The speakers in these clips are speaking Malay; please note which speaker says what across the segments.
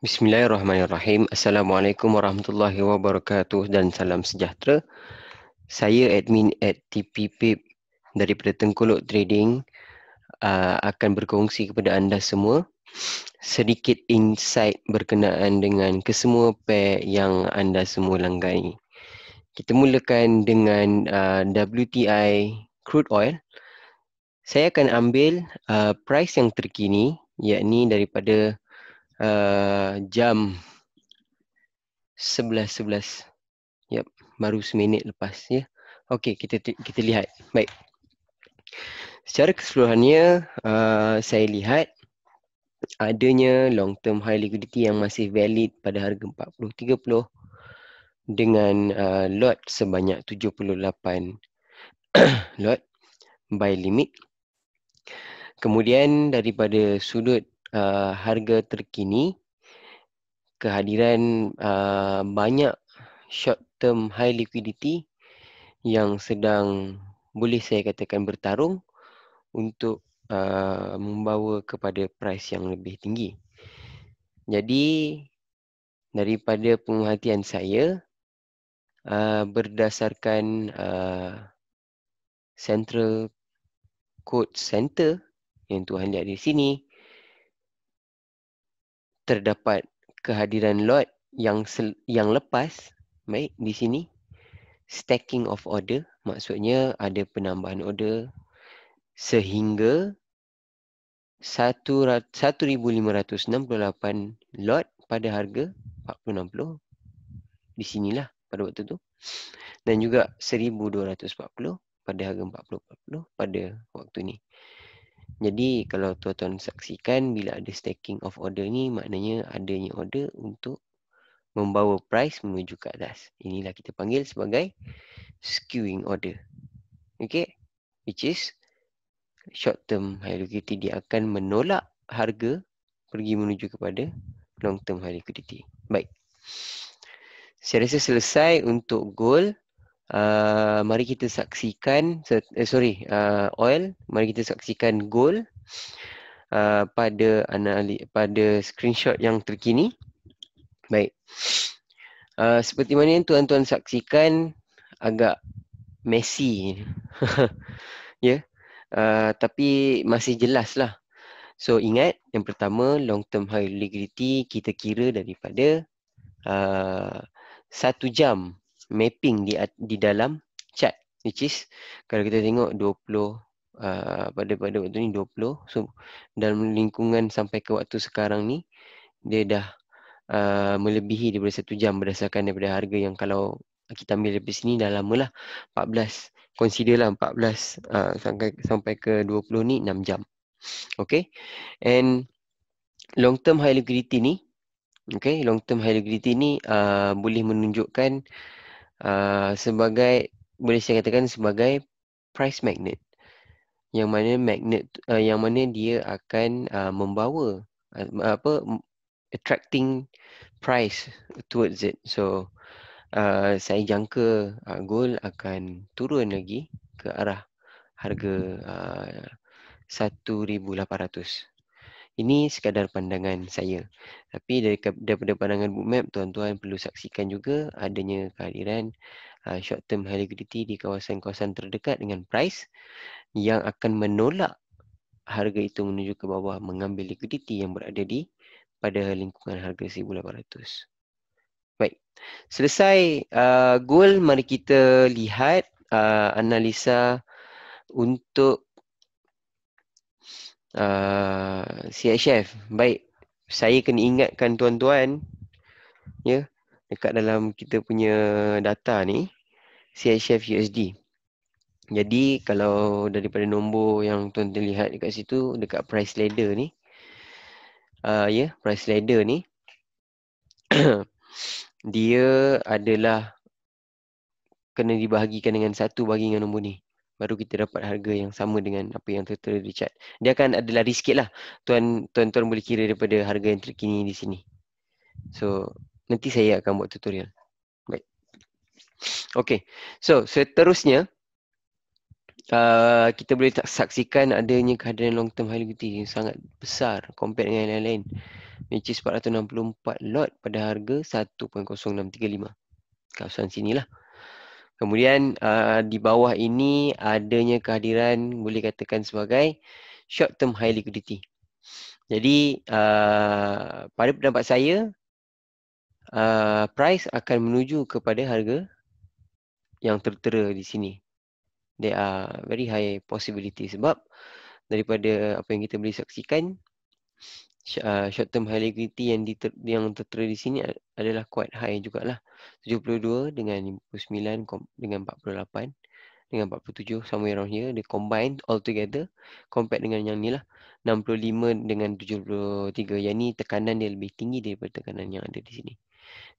Speaker 1: Bismillahirrahmanirrahim. Assalamualaikum warahmatullahi wabarakatuh dan salam sejahtera. Saya admin at TPP daripada Tengkolok Trading uh, akan berkongsi kepada anda semua sedikit insight berkenaan dengan kesemua pair yang anda semua langgani. Kita mulakan dengan uh, ah, WTI Crude Oil. Saya akan ambil uh, price yang terkini iaitu daripada uh, jam 11.11. Yep, baru seminit lepas ya. Okey, kita kita lihat. Baik. Secara keseluruhannya, uh, saya lihat adanya long term high liquidity yang masih valid pada harga 40.30 dengan uh, lot sebanyak 78 lot by limit. Kemudian daripada sudut uh, harga terkini kehadiran uh, banyak short term high liquidity yang sedang boleh saya katakan bertarung untuk uh, membawa kepada price yang lebih tinggi. Jadi daripada penghatian saya uh, berdasarkan uh, central code center yang tuan lihat di sini terdapat kehadiran lot yang sel- yang lepas baik di sini stacking of order maksudnya ada penambahan order sehingga 1568 lot pada harga 4060 di sinilah pada waktu tu dan juga 1240 pada harga 4040 pada waktu ni jadi kalau tuan-tuan saksikan bila ada stacking of order ni maknanya adanya order untuk membawa price menuju ke atas. Inilah kita panggil sebagai skewing order. Okay. Which is short term high liquidity dia akan menolak harga pergi menuju kepada long term high liquidity. Baik. Saya rasa selesai untuk gold. Uh, mari kita saksikan uh, sorry uh, oil mari kita saksikan gold uh, pada anali pada screenshot yang terkini baik uh, seperti mana yang tuan-tuan saksikan agak messy ya yeah? uh, tapi masih jelas lah so ingat yang pertama long term high liquidity kita kira daripada uh, satu jam mapping di di dalam chat which is kalau kita tengok 20 uh, pada pada waktu ni 20 so dalam lingkungan sampai ke waktu sekarang ni dia dah uh, melebihi daripada satu jam berdasarkan daripada harga yang kalau kita ambil dari sini dah lamalah 14 consider lah 14 uh, sampai sampai ke 20 ni 6 jam okay and long term high liquidity ni okay long term high liquidity ni uh, boleh menunjukkan Uh, sebagai boleh saya katakan sebagai price magnet yang mana magnet uh, yang mana dia akan uh, membawa uh, apa attracting price towards it so uh, saya jangka uh, gold akan turun lagi ke arah harga uh, 1800 ini sekadar pandangan saya. Tapi daripada pandangan bookmap, tuan-tuan perlu saksikan juga adanya kehadiran uh, short term high liquidity di kawasan-kawasan terdekat dengan price yang akan menolak harga itu menuju ke bawah mengambil liquidity yang berada di pada lingkungan harga 1800. Baik, selesai uh, goal mari kita lihat uh, analisa untuk Uh, eh, CHF Baik Saya kena ingatkan tuan-tuan Ya yeah, Dekat dalam kita punya data ni CHF USD Jadi kalau daripada nombor yang tuan-tuan lihat dekat situ Dekat price ladder ni uh, Ya yeah, price ladder ni Dia adalah Kena dibahagikan dengan satu bagi dengan nombor ni baru kita dapat harga yang sama dengan apa yang tertera di chat. Dia akan ada lari sikit lah. Tuan, tuan boleh kira daripada harga yang terkini di sini. So, nanti saya akan buat tutorial. Baik. Okay. So, seterusnya, uh, kita boleh saksikan adanya keadaan long term high liquidity yang sangat besar compare dengan yang lain-lain. Which is 464 lot pada harga 1.0635. Kawasan sini lah. Kemudian uh, di bawah ini adanya kehadiran boleh katakan sebagai short term high liquidity. Jadi uh, pada pendapat saya uh, price akan menuju kepada harga yang tertera di sini. There are very high possibility sebab daripada apa yang kita boleh saksikan Uh, short term high liquidity yang di yang tertera di sini adalah quite high jugalah. 72 dengan 59 dengan 48 dengan 47 somewhere around here the combined altogether compared dengan yang ni lah 65 dengan 73 yang ni tekanan dia lebih tinggi daripada tekanan yang ada di sini.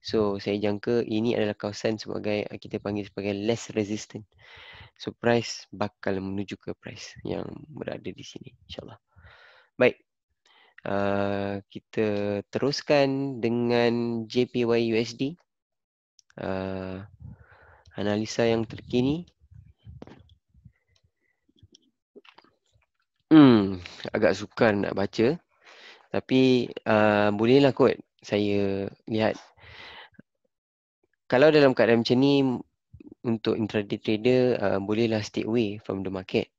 Speaker 1: So saya jangka ini adalah kawasan sebagai uh, kita panggil sebagai less resistant. So price bakal menuju ke price yang berada di sini insyaAllah. Baik, uh, kita teruskan dengan JPY USD uh, eh, analisa yang terkini hmm agak sukar nak baca tapi uh, bolehlah kot saya lihat kalau dalam keadaan macam ni untuk intraday trader uh, bolehlah stay away from the market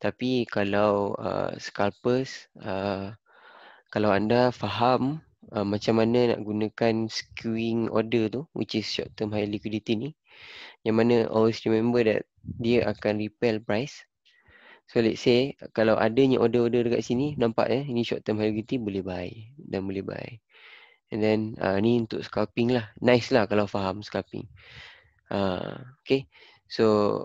Speaker 1: tapi kalau uh, scalpers uh, kalau anda faham uh, macam mana nak gunakan skewing order tu which is short term high liquidity ni yang mana always remember that dia akan repel price so let's say kalau adanya order-order dekat sini nampak ya eh, ini short term high liquidity boleh buy dan boleh buy and then uh, ni untuk scalping lah nice lah kalau faham scalping uh, okay so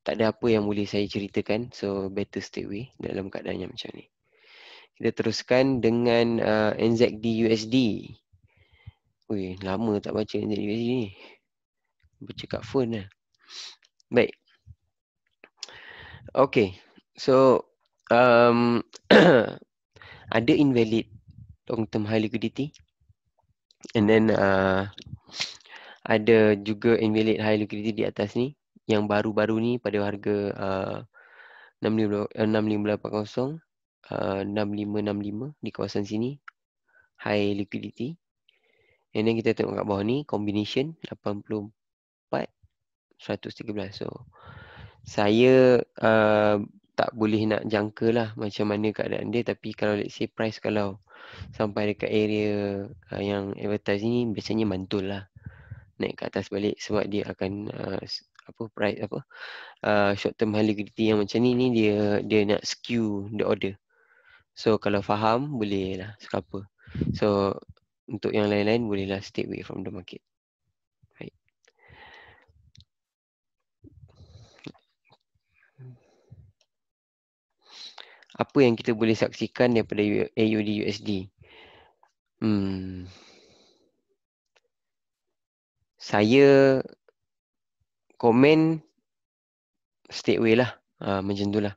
Speaker 1: tak ada apa yang boleh saya ceritakan so better stay away dalam keadaan yang macam ni kita teruskan dengan uh, NZD USD. Ui, lama tak baca NZD USD ni. Baca kat phone lah. Baik. Okay. So, um, ada invalid long term high liquidity. And then, uh, ada juga invalid high liquidity di atas ni. Yang baru-baru ni pada harga uh, 65, 6580 6565 uh, di kawasan sini high liquidity and kita tengok kat bawah ni combination 84 113 so saya uh, tak boleh nak jangka lah macam mana keadaan dia tapi kalau let's say price kalau sampai dekat area uh, yang advertise ni biasanya mantul lah naik ke atas balik sebab dia akan uh, apa price apa uh, short term liquidity yang macam ni ni dia dia nak skew the order So kalau faham boleh lah sekapa. So untuk yang lain-lain bolehlah stay away from the market. Right. Apa yang kita boleh saksikan daripada AUD USD? Hmm. Saya komen stay away lah. Uh, macam tu lah.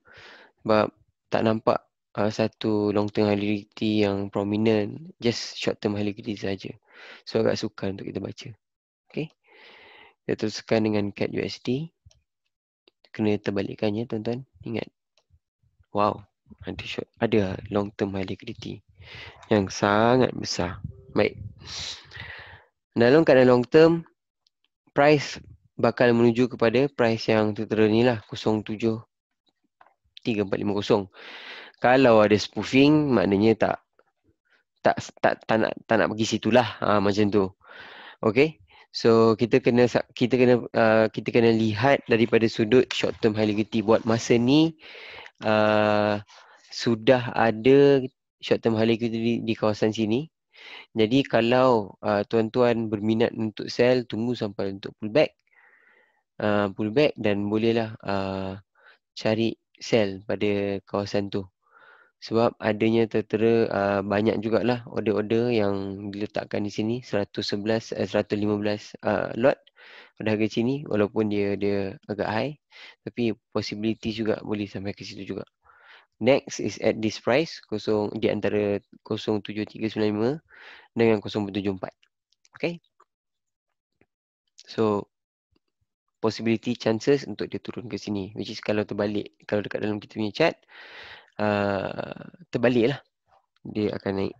Speaker 1: Sebab tak nampak uh, satu long term liquidity yang prominent just short term liquidity saja so agak sukar untuk kita baca okey kita teruskan dengan CAD USD kena terbalikkannya tuan-tuan ingat wow ada short, ada long term liquidity yang sangat besar baik dalam keadaan long term price bakal menuju kepada price yang tertera ni lah 07 3450 kalau ada spoofing maknanya tak tak tak tak nak tak nak pergi situlah ha, macam tu okay? so kita kena kita kena uh, kita kena lihat daripada sudut short term high buat masa ni uh, sudah ada short term high di, di kawasan sini jadi kalau uh, tuan-tuan berminat untuk sell tunggu sampai untuk pullback uh, pullback dan bolehlah uh, cari sell pada kawasan tu sebab adanya tertera uh, banyak jugalah order-order yang diletakkan di sini 111 uh, 115 uh, lot pada harga sini walaupun dia dia agak high tapi possibility juga boleh sampai ke situ juga next is at this price kosong di antara 07395 dengan 0.74 okay so possibility chances untuk dia turun ke sini which is kalau terbalik kalau dekat dalam kita punya chat uh, terbalik lah. Dia akan naik.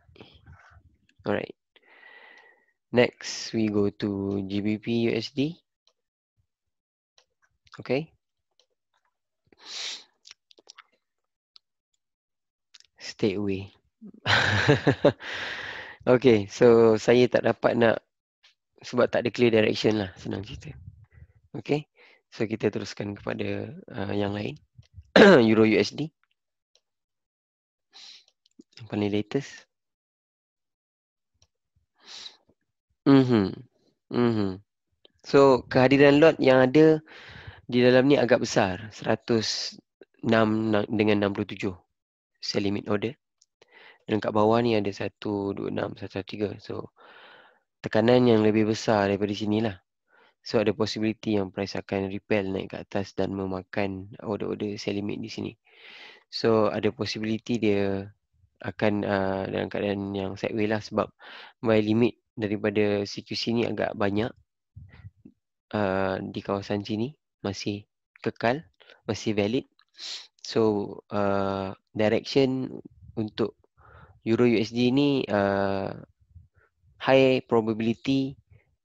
Speaker 1: Alright. Next, we go to GBP USD. Okay. Stay away. okay, so saya tak dapat nak sebab tak ada clear direction lah, senang cerita. Okay, so kita teruskan kepada uh, yang lain. Euro USD. Yang paling latest. Mhm. Mhm. So kehadiran lot yang ada di dalam ni agak besar, 106 dengan 67. Sell limit order. Dan kat bawah ni ada 126, 113. So tekanan yang lebih besar daripada sini lah. So ada possibility yang price akan repel naik ke atas dan memakan order-order sell limit di sini. So ada possibility dia akan uh, dalam keadaan yang sideway lah sebab my limit daripada CQC ni agak banyak uh, di kawasan sini masih kekal masih valid so uh, direction untuk euro USD ni uh, high probability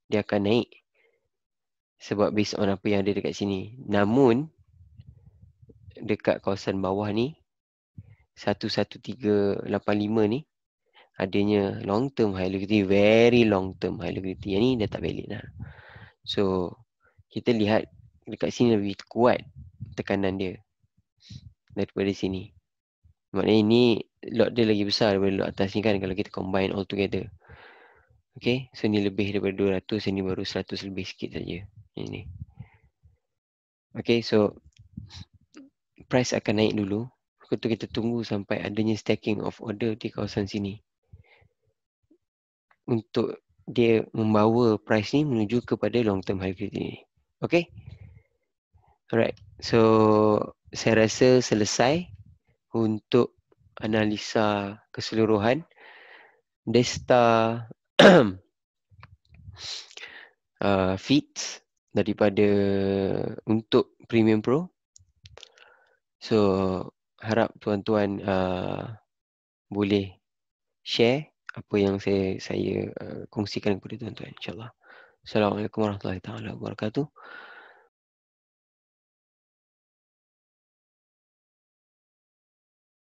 Speaker 1: dia akan naik sebab based on apa yang ada dekat sini namun dekat kawasan bawah ni 11385 ni adanya long term high liquidity very long term high liquidity yang ni dah tak valid lah so kita lihat dekat sini lebih kuat tekanan dia daripada sini maknanya ini lot dia lagi besar daripada lot atas ni kan kalau kita combine all together Okay, so ni lebih daripada 200, ini baru 100 lebih sikit saja. Ini. Okay, so price akan naik dulu. Kita kita tunggu sampai adanya stacking of order di kawasan sini untuk dia membawa price ni menuju kepada long term high grade ini. Okay? Alright. So saya rasa selesai untuk analisa keseluruhan Desta uh, feeds daripada untuk premium pro. So harap tuan-tuan uh, boleh share apa yang saya saya uh, kongsikan kepada tuan-tuan insyaallah assalamualaikum warahmatullahi taala wabarakatuh